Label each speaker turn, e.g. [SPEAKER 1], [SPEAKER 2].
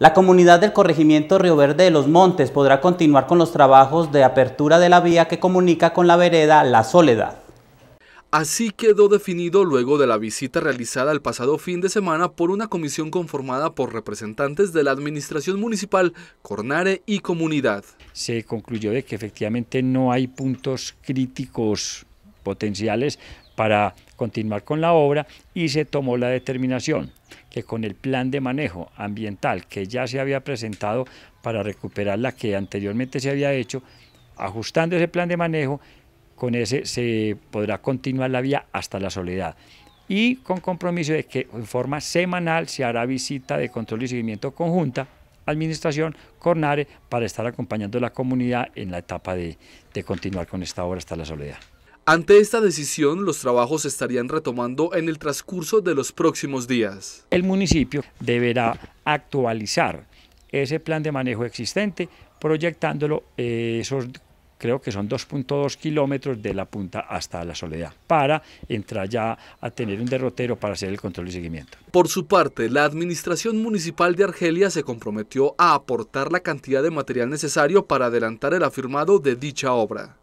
[SPEAKER 1] La comunidad del corregimiento Río Verde de los Montes podrá continuar con los trabajos de apertura de la vía que comunica con la vereda La Soledad.
[SPEAKER 2] Así quedó definido luego de la visita realizada el pasado fin de semana por una comisión conformada por representantes
[SPEAKER 3] de la Administración Municipal, Cornare y Comunidad. Se concluyó de que efectivamente no hay puntos críticos potenciales para continuar con la obra y se tomó la determinación que con el plan de manejo ambiental que ya se había presentado para recuperar la que anteriormente se había hecho, ajustando ese plan de manejo, con ese se podrá continuar la vía hasta la soledad y con compromiso de que en forma semanal se hará visita de control y seguimiento conjunta, administración, Cornare, para estar acompañando a la comunidad en la etapa de, de continuar con esta obra hasta la soledad.
[SPEAKER 2] Ante esta decisión, los trabajos se estarían retomando en el transcurso de los próximos días.
[SPEAKER 3] El municipio deberá actualizar ese plan de manejo existente, proyectándolo eh, creo que son 2.2 kilómetros de la punta hasta la soledad, para entrar ya a tener un derrotero para hacer el control y seguimiento.
[SPEAKER 2] Por su parte, la Administración Municipal de Argelia se comprometió a aportar la cantidad de material necesario para adelantar el afirmado de dicha obra.